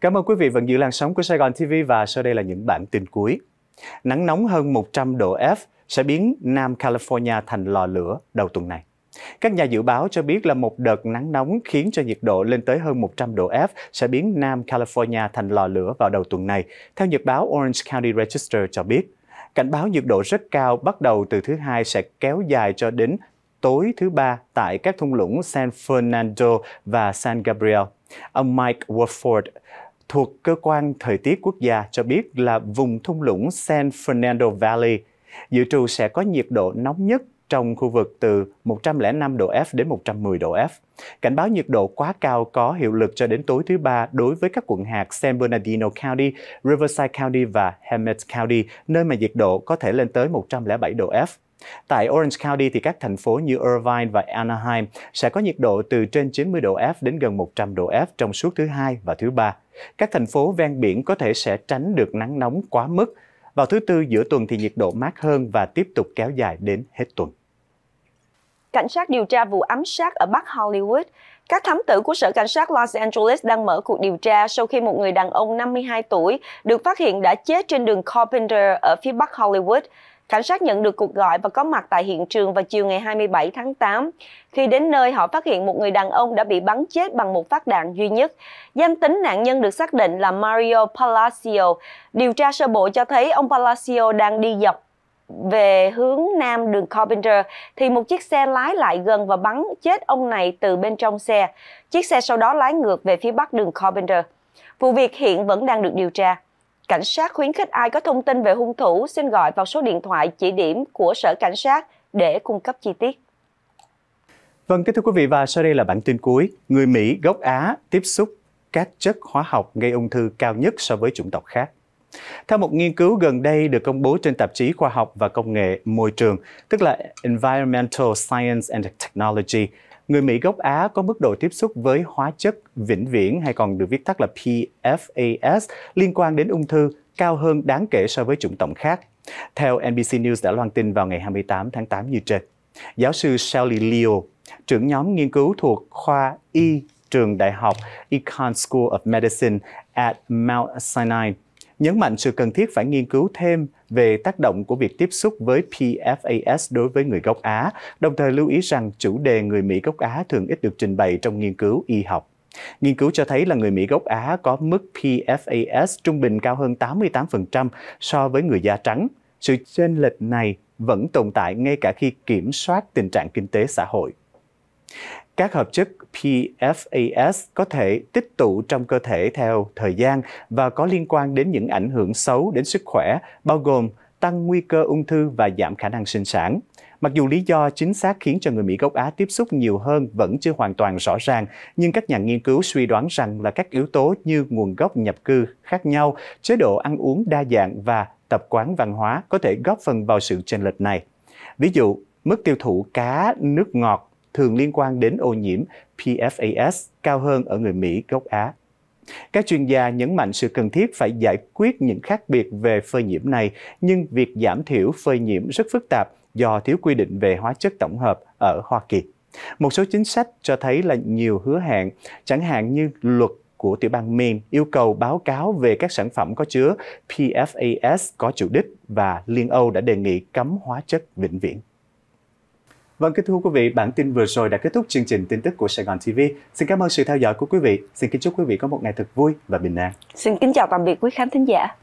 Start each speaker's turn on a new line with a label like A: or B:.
A: Cảm ơn quý vị vẫn giữ làn sóng của Sài Gòn TV và sau đây là những bản tin cuối. Nắng nóng hơn 100 độ F sẽ biến Nam California thành lò lửa đầu tuần này. Các nhà dự báo cho biết là một đợt nắng nóng khiến cho nhiệt độ lên tới hơn 100 độ F sẽ biến Nam California thành lò lửa vào đầu tuần này, theo nhật báo Orange County Register cho biết cảnh báo nhiệt độ rất cao bắt đầu từ thứ hai sẽ kéo dài cho đến tối thứ ba tại các thung lũng San Fernando và San Gabriel. Ông Mike Woodford thuộc Cơ quan Thời tiết Quốc gia cho biết là vùng thung lũng San Fernando Valley dự trù sẽ có nhiệt độ nóng nhất trong khu vực từ 105 độ F đến 110 độ F. Cảnh báo nhiệt độ quá cao có hiệu lực cho đến tối thứ Ba đối với các quận hạt San Bernardino County, Riverside County và Hemet County, nơi mà nhiệt độ có thể lên tới 107 độ F. Tại Orange County thì các thành phố như Irvine và Anaheim sẽ có nhiệt độ từ trên 90 độ F đến gần 100 độ F trong suốt thứ hai và thứ ba. Các thành phố ven biển có thể sẽ tránh được nắng nóng quá mức. Vào thứ tư giữa tuần thì nhiệt độ mát hơn và tiếp tục kéo dài đến hết tuần
B: cảnh sát điều tra vụ ám sát ở Bắc Hollywood. Các thám tử của Sở Cảnh sát Los Angeles đang mở cuộc điều tra sau khi một người đàn ông 52 tuổi được phát hiện đã chết trên đường Carpenter ở phía Bắc Hollywood. Cảnh sát nhận được cuộc gọi và có mặt tại hiện trường vào chiều ngày 27 tháng 8. Khi đến nơi, họ phát hiện một người đàn ông đã bị bắn chết bằng một phát đạn duy nhất. Danh tính nạn nhân được xác định là Mario Palacio. Điều tra sơ bộ cho thấy ông Palacio đang đi dọc về hướng nam đường Carpenter thì một chiếc xe lái lại gần và bắn chết ông này từ bên trong xe. Chiếc xe sau đó lái ngược về phía bắc đường Carpenter. Vụ việc hiện vẫn đang được điều tra. Cảnh sát khuyến khích ai có thông tin về hung thủ xin gọi vào số điện thoại chỉ điểm của Sở Cảnh sát để cung cấp chi tiết.
A: Vâng, kính thưa quý vị và sau đây là bản tin cuối. Người Mỹ gốc Á tiếp xúc các chất hóa học gây ung thư cao nhất so với chủng tộc khác. Theo một nghiên cứu gần đây được công bố trên tạp chí Khoa học và Công nghệ Môi trường, tức là Environmental Science and Technology, người Mỹ gốc Á có mức độ tiếp xúc với hóa chất vĩnh viễn hay còn được viết tắt là PFAS liên quan đến ung thư cao hơn đáng kể so với chủng tổng khác. Theo NBC News đã loan tin vào ngày 28 tháng 8 như trên. Giáo sư Shelly Leo, trưởng nhóm nghiên cứu thuộc khoa Y trường đại học Econ School of Medicine at Mount Sinai nhấn mạnh sự cần thiết phải nghiên cứu thêm về tác động của việc tiếp xúc với PFAS đối với người gốc Á, đồng thời lưu ý rằng chủ đề người Mỹ gốc Á thường ít được trình bày trong nghiên cứu y học. Nghiên cứu cho thấy là người Mỹ gốc Á có mức PFAS trung bình cao hơn 88% so với người da trắng. Sự chênh lệch này vẫn tồn tại ngay cả khi kiểm soát tình trạng kinh tế xã hội. Các hợp chất PFAS có thể tích tụ trong cơ thể theo thời gian và có liên quan đến những ảnh hưởng xấu đến sức khỏe, bao gồm tăng nguy cơ ung thư và giảm khả năng sinh sản. Mặc dù lý do chính xác khiến cho người Mỹ gốc Á tiếp xúc nhiều hơn vẫn chưa hoàn toàn rõ ràng, nhưng các nhà nghiên cứu suy đoán rằng là các yếu tố như nguồn gốc nhập cư khác nhau, chế độ ăn uống đa dạng và tập quán văn hóa có thể góp phần vào sự chênh lệch này. Ví dụ, mức tiêu thụ cá, nước ngọt thường liên quan đến ô nhiễm PFAS cao hơn ở người Mỹ gốc Á. Các chuyên gia nhấn mạnh sự cần thiết phải giải quyết những khác biệt về phơi nhiễm này, nhưng việc giảm thiểu phơi nhiễm rất phức tạp do thiếu quy định về hóa chất tổng hợp ở Hoa Kỳ. Một số chính sách cho thấy là nhiều hứa hẹn, chẳng hạn như luật của tiểu bang Maine yêu cầu báo cáo về các sản phẩm có chứa PFAS có chủ đích và Liên Âu đã đề nghị cấm hóa chất vĩnh viễn. Vâng, kính thưa quý vị, bản tin vừa rồi đã kết thúc chương trình tin tức của Sài Gòn TV. Xin cảm ơn sự theo dõi của quý vị. Xin kính chúc quý vị có một ngày thật vui và bình an.
B: Xin kính chào tạm biệt quý khán thính giả.